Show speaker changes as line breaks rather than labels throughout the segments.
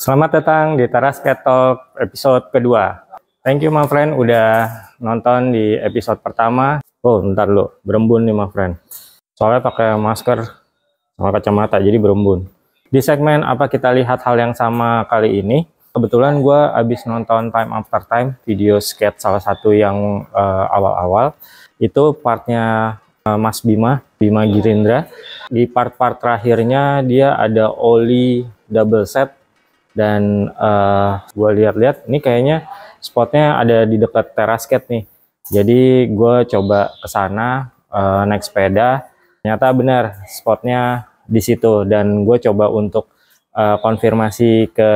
Selamat datang di Teras Cat Talk episode kedua. Thank you my friend udah nonton di episode pertama. Oh, ntar lo berembun nih my friend. Soalnya pakai masker sama kacamata jadi berembun. Di segmen apa kita lihat hal yang sama kali ini, kebetulan gue abis nonton Time After Time video skate salah satu yang eh, awal-awal. Uh, Itu partnya uh, Mas Bima, Bima Girindra. Di part-part terakhirnya dia ada Oli double set dan uh, eh, gue lihat-lihat ini kayaknya spotnya ada di dekat teras terasket nih jadi gue coba ke sana uh, naik sepeda ternyata benar spotnya di situ dan gue coba untuk uh, konfirmasi ke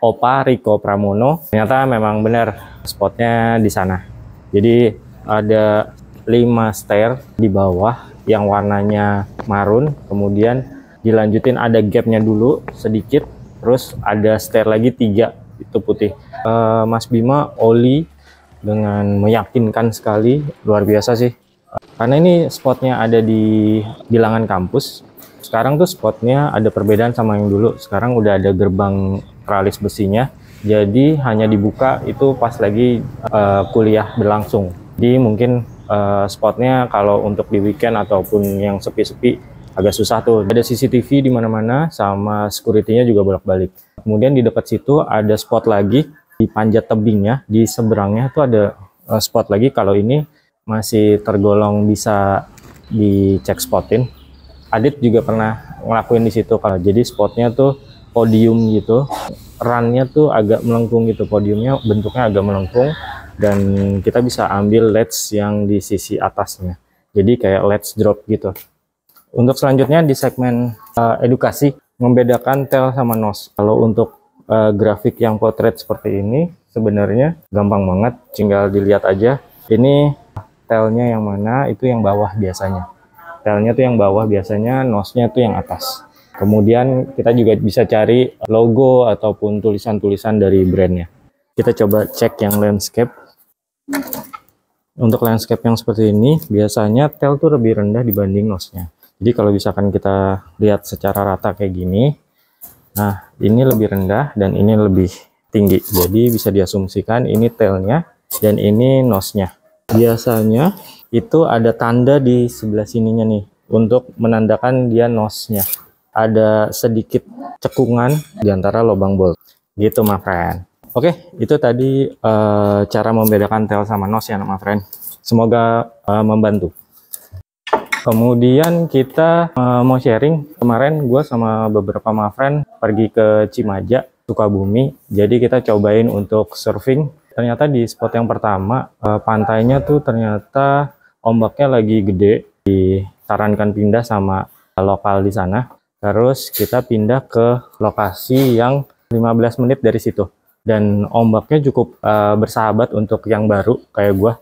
Opa Riko Pramono ternyata memang benar spotnya di sana jadi ada lima stair di bawah yang warnanya marun kemudian dilanjutin ada gapnya dulu sedikit terus ada stair lagi tiga itu putih uh, Mas Bima oli dengan meyakinkan sekali luar biasa sih karena ini spotnya ada di bilangan kampus sekarang tuh spotnya ada perbedaan sama yang dulu sekarang udah ada gerbang tralis besinya jadi hanya dibuka itu pas lagi uh, kuliah berlangsung jadi mungkin uh, spotnya kalau untuk di weekend ataupun yang sepi-sepi agak susah tuh. Ada CCTV di mana-mana sama security-nya juga bolak-balik. Kemudian di dekat situ ada spot lagi di panjat tebingnya, di seberangnya tuh ada eh, spot lagi kalau ini masih tergolong bisa dicek spotin. Adit juga pernah ngelakuin di situ kalau jadi spotnya tuh podium gitu. Runnya tuh agak melengkung gitu, podiumnya bentuknya agak melengkung dan kita bisa ambil ledge yang di sisi atasnya. Jadi kayak ledge drop gitu. Untuk selanjutnya di segmen uh, edukasi membedakan tel sama nos. Kalau untuk uh, grafik yang potret seperti ini sebenarnya gampang banget, tinggal dilihat aja. Ini telnya yang mana itu yang bawah biasanya. Telnya tuh yang bawah biasanya, nosnya tuh yang atas. Kemudian kita juga bisa cari logo ataupun tulisan-tulisan dari brandnya. Kita coba cek yang landscape. Untuk landscape yang seperti ini, biasanya tel tuh lebih rendah dibanding nosnya. nya jadi kalau misalkan kita lihat secara rata kayak gini, nah ini lebih rendah dan ini lebih tinggi. Jadi bisa diasumsikan ini tailnya dan ini nosnya. Biasanya itu ada tanda di sebelah sininya nih untuk menandakan dia nosnya. Ada sedikit cekungan di antara lubang bolt. Gitu, my friend. Oke, itu tadi uh, cara membedakan tail sama nos ya, my friend. Semoga uh, membantu. Kemudian kita uh, mau sharing kemarin gue sama beberapa ma friend pergi ke Cimaja, Sukabumi. Jadi kita cobain untuk surfing. Ternyata di spot yang pertama uh, pantainya tuh ternyata ombaknya lagi gede. Disarankan pindah sama lokal di sana. Terus kita pindah ke lokasi yang 15 menit dari situ. Dan ombaknya cukup uh, bersahabat untuk yang baru kayak gue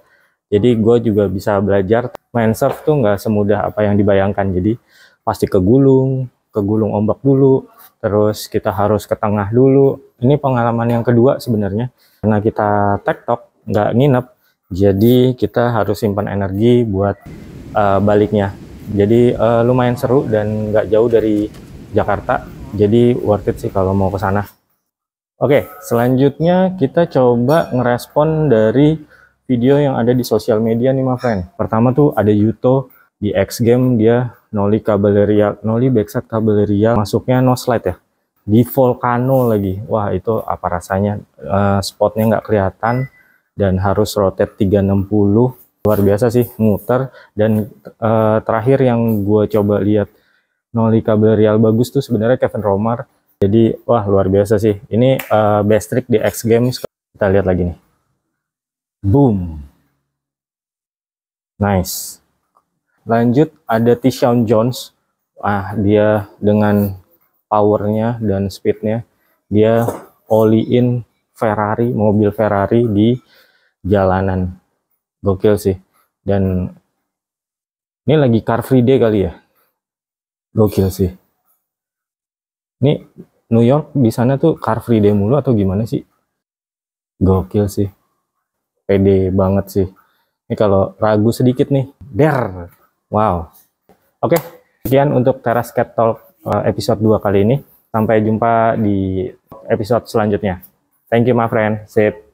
jadi gue juga bisa belajar main surf tuh nggak semudah apa yang dibayangkan. Jadi pasti ke gulung, ke gulung ombak dulu, terus kita harus ke tengah dulu. Ini pengalaman yang kedua sebenarnya. Karena kita tektok, nggak nginep, jadi kita harus simpan energi buat uh, baliknya. Jadi uh, lumayan seru dan nggak jauh dari Jakarta, jadi worth it sih kalau mau ke sana. Oke, selanjutnya kita coba ngerespon dari video yang ada di sosial media nih, my friend. Pertama tuh ada Yuto di X Game dia Noli kabeleria, Noli Backside kabeleria, masuknya no slide ya. Di Volcano lagi. Wah, itu apa rasanya? Uh, spotnya nggak kelihatan dan harus rotate 360 luar biasa sih muter dan uh, terakhir yang gue coba lihat Noli Kabel bagus tuh sebenarnya Kevin Romar jadi wah luar biasa sih ini uh, best trick di X Games kita lihat lagi nih Boom. Nice. Lanjut ada Tishawn Jones. Ah, dia dengan powernya dan speednya dia oli in Ferrari, mobil Ferrari di jalanan. Gokil sih. Dan ini lagi Car Free Day kali ya. Gokil sih. Ini New York di sana tuh Car Free Day mulu atau gimana sih? Gokil sih pede banget sih. Ini kalau ragu sedikit nih, der. Wow. Oke, okay, sekian untuk teras cat talk eh, episode 2 kali ini. Sampai jumpa di episode selanjutnya. Thank you my friend. Sip.